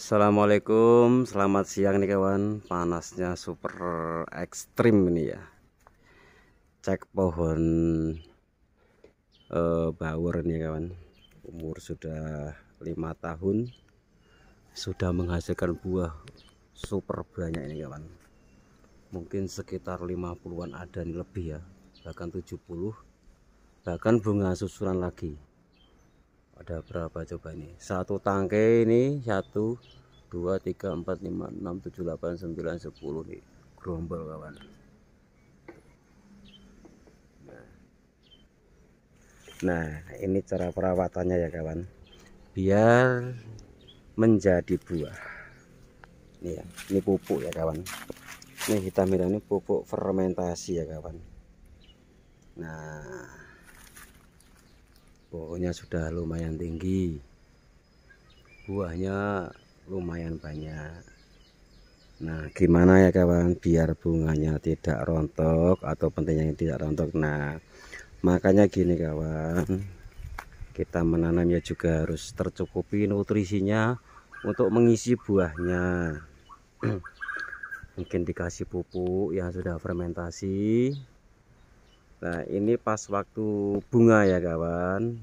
Assalamualaikum selamat siang nih kawan panasnya super ekstrim ini ya cek pohon eh, bawor nih ya, kawan umur sudah lima tahun sudah menghasilkan buah super banyak ini kawan mungkin sekitar 50-an ada nih lebih ya bahkan 70 bahkan bunga susulan lagi ada berapa coba ini satu tangkai ini satu dua tiga empat lima enam tujuh delapan sembilan sepuluh nih gerombol kawan nah. nah ini cara perawatannya ya kawan biar menjadi buah ini ya ini pupuk ya kawan ini hitam ini pupuk fermentasi ya kawan nah pohonnya sudah lumayan tinggi buahnya lumayan banyak nah gimana ya kawan biar bunganya tidak rontok atau pentingnya tidak rontok nah makanya gini kawan kita menanamnya juga harus tercukupi nutrisinya untuk mengisi buahnya mungkin dikasih pupuk yang sudah fermentasi Nah ini pas waktu bunga ya kawan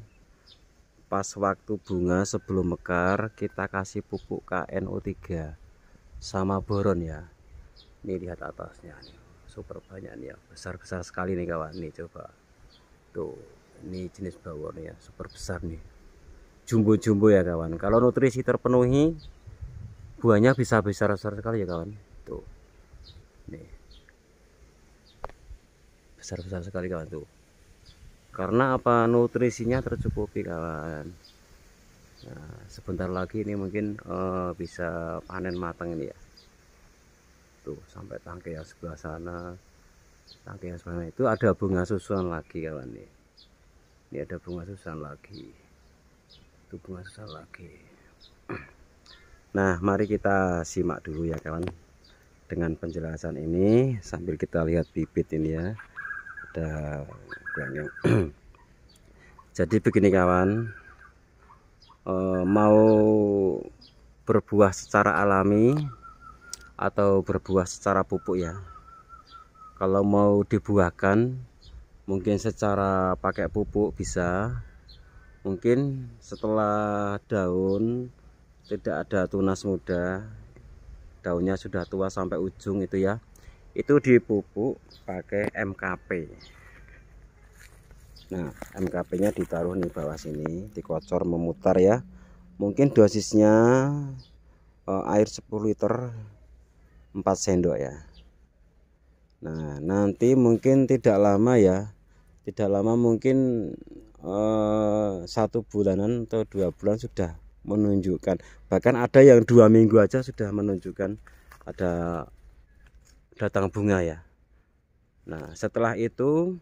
Pas waktu bunga sebelum mekar kita kasih pupuk KNO3 Sama boron ya Ini lihat atasnya Super banyak nih ya Besar-besar sekali nih kawan Nih coba Tuh ini jenis ya super besar nih Jumbo-jumbo ya kawan Kalau nutrisi terpenuhi Buahnya bisa besar-besar sekali ya kawan besar-besar sekali kawan tuh karena apa nutrisinya tercukupi kawan nah, sebentar lagi ini mungkin uh, bisa panen matang ini ya tuh sampai tangki yang sebelah sana tangki yang sebelah sana itu ada bunga susuan lagi kawan nih ini ada bunga susuan lagi itu bunga susuan lagi nah mari kita simak dulu ya kawan dengan penjelasan ini sambil kita lihat bibit ini ya ada kuangnya jadi begini kawan eh, mau berbuah secara alami atau berbuah secara pupuk ya kalau mau dibuahkan mungkin secara pakai pupuk bisa mungkin setelah daun tidak ada tunas muda daunnya sudah tua sampai ujung itu ya itu dipupuk pakai MKP nah MKP nya ditaruh di bawah sini dikocor memutar ya mungkin dosisnya eh, air 10 liter 4 sendok ya Nah nanti mungkin tidak lama ya tidak lama mungkin eh, satu bulanan atau dua bulan sudah menunjukkan bahkan ada yang dua minggu aja sudah menunjukkan ada datang bunga ya Nah setelah itu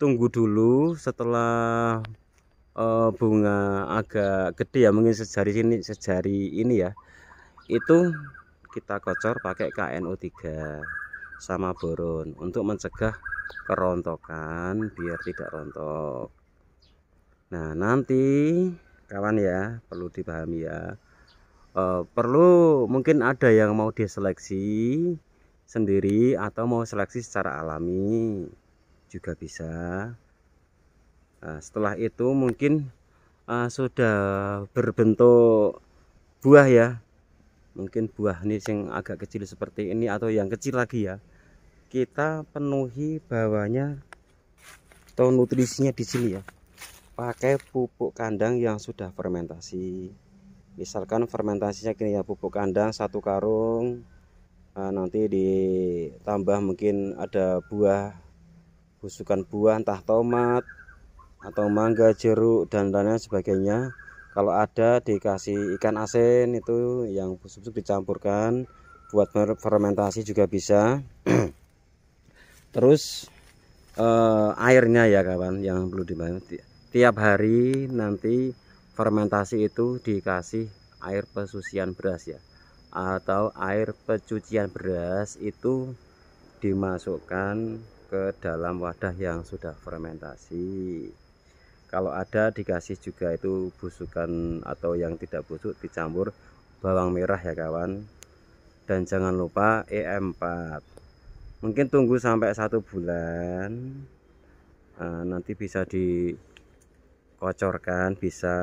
tunggu dulu setelah uh, bunga agak gede ya mungkin sejari sini sejari ini ya itu kita kocor pakai KNO3 sama boron untuk mencegah kerontokan biar tidak rontok nah nanti kawan ya perlu dipahami ya uh, perlu mungkin ada yang mau diseleksi sendiri atau mau seleksi secara alami juga bisa nah, setelah itu mungkin uh, sudah berbentuk buah ya mungkin buah ini yang agak kecil seperti ini atau yang kecil lagi ya kita penuhi bawahnya atau nutrisinya di sini ya pakai pupuk kandang yang sudah fermentasi misalkan fermentasinya gini ya pupuk kandang satu karung Eh, nanti ditambah mungkin ada buah busukan buah entah tomat atau mangga jeruk dan lainnya sebagainya kalau ada dikasih ikan asin itu yang busuk-busuk dicampurkan buat fermentasi juga bisa terus eh, airnya ya kawan yang perlu dibangun tiap hari nanti fermentasi itu dikasih air pesusian beras ya atau air pencucian beras itu dimasukkan ke dalam wadah yang sudah fermentasi kalau ada dikasih juga itu busukan atau yang tidak busuk dicampur bawang merah ya kawan dan jangan lupa e em 4 mungkin tunggu sampai satu bulan ah, nanti bisa dikocorkan bisa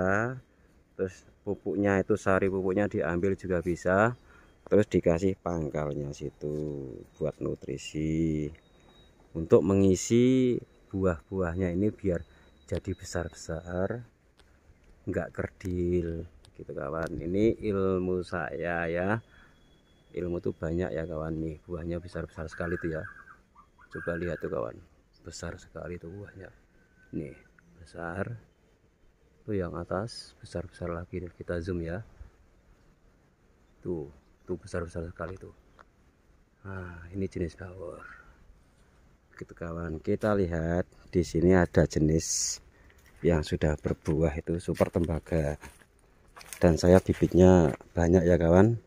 terus pupuknya itu sari pupuknya diambil juga bisa terus dikasih pangkalnya situ buat nutrisi untuk mengisi buah-buahnya ini biar jadi besar-besar nggak kerdil gitu kawan ini ilmu saya ya ilmu tuh banyak ya kawan nih buahnya besar-besar sekali tuh ya coba lihat tuh kawan besar sekali tuh buahnya nih besar tuh yang atas besar-besar lagi kita zoom ya tuh tuh besar-besar sekali tuh nah ini jenis bawor gitu kawan kita lihat di sini ada jenis yang sudah berbuah itu super tembaga dan saya bibitnya banyak ya kawan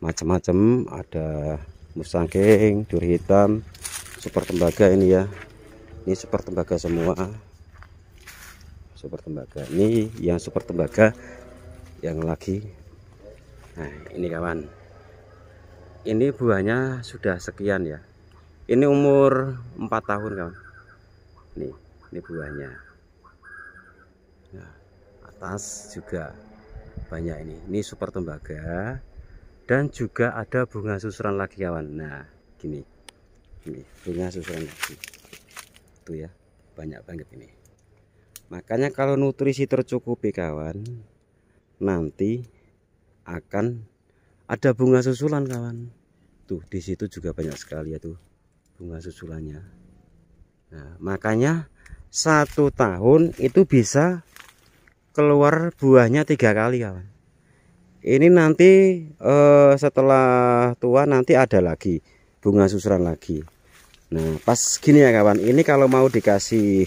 macam-macam ada musangking duri hitam super tembaga ini ya ini super tembaga semua super tembaga ini yang super tembaga yang lagi Nah ini kawan Ini buahnya sudah sekian ya Ini umur 4 tahun kawan Nih ini buahnya nah, Atas juga banyak ini Ini super tembaga Dan juga ada bunga susuran lagi kawan Nah gini Ini bunga susuran lagi Tuh ya banyak banget ini Makanya kalau nutrisi tercukupi kawan Nanti akan ada bunga susulan kawan tuh di situ juga banyak sekali ya tuh bunga susulannya nah makanya satu tahun itu bisa keluar buahnya tiga kali kawan ini nanti eh, setelah tua nanti ada lagi bunga susulan lagi nah pas gini ya kawan ini kalau mau dikasih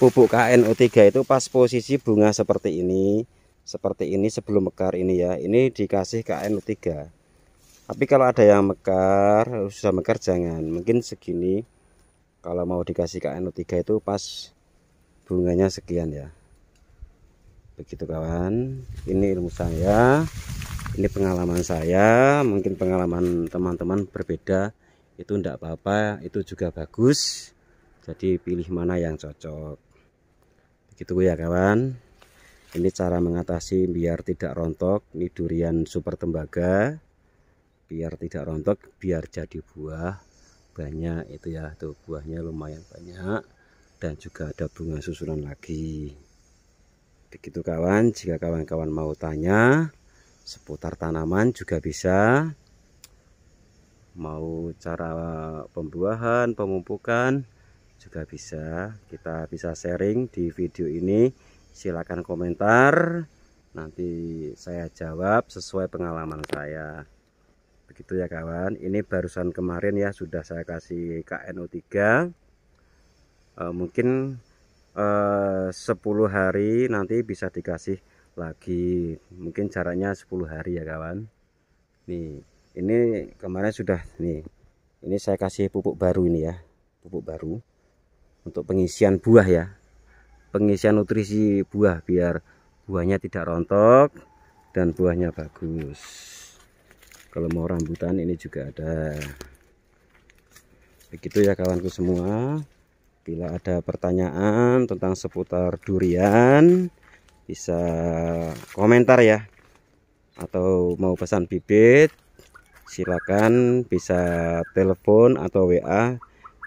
pupuk KNO3 itu pas posisi bunga seperti ini seperti ini sebelum mekar ini ya ini dikasih KN3 tapi kalau ada yang mekar sudah mekar jangan mungkin segini kalau mau dikasih KN3 itu pas bunganya sekian ya begitu kawan ini ilmu saya ini pengalaman saya mungkin pengalaman teman-teman berbeda itu enggak apa-apa itu juga bagus jadi pilih mana yang cocok begitu ya kawan ini cara mengatasi biar tidak rontok ini durian super tembaga biar tidak rontok biar jadi buah banyak itu ya tuh buahnya lumayan banyak dan juga ada bunga susunan lagi begitu kawan jika kawan-kawan mau tanya seputar tanaman juga bisa mau cara pembuahan pemupukan juga bisa kita bisa sharing di video ini silakan komentar. Nanti saya jawab sesuai pengalaman saya. Begitu ya kawan. Ini barusan kemarin ya sudah saya kasih KNO3. E, eh, mungkin e, eh, 10 hari nanti bisa dikasih lagi. Mungkin caranya 10 hari ya kawan. Nih, ini kemarin sudah nih. Ini saya kasih pupuk baru ini ya. Pupuk baru untuk pengisian buah ya pengisian nutrisi buah biar buahnya tidak rontok dan buahnya bagus kalau mau rambutan ini juga ada begitu ya kawanku semua bila ada pertanyaan tentang seputar durian bisa komentar ya atau mau pesan bibit silakan bisa telepon atau WA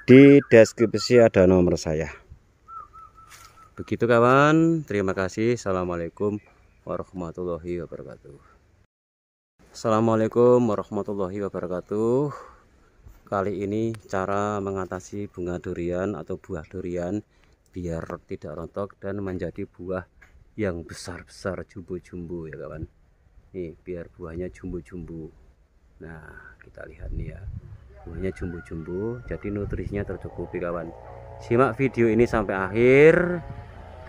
di deskripsi ada nomor saya Begitu kawan, terima kasih. Assalamualaikum warahmatullahi wabarakatuh. Assalamualaikum warahmatullahi wabarakatuh. Kali ini cara mengatasi bunga durian atau buah durian biar tidak rontok dan menjadi buah yang besar-besar jumbo-jumbo ya kawan. Nih, biar buahnya jumbo-jumbo. Nah, kita lihat nih ya. Buahnya jumbo-jumbo, jadi nutrisinya tercukupi kawan. Simak video ini sampai akhir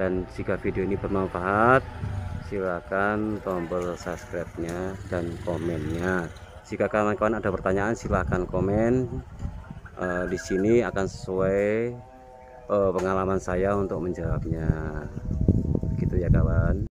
dan jika video ini bermanfaat silakan tombol subscribe-nya dan komennya jika kawan-kawan ada pertanyaan silahkan komen uh, di sini akan sesuai uh, pengalaman saya untuk menjawabnya gitu ya kawan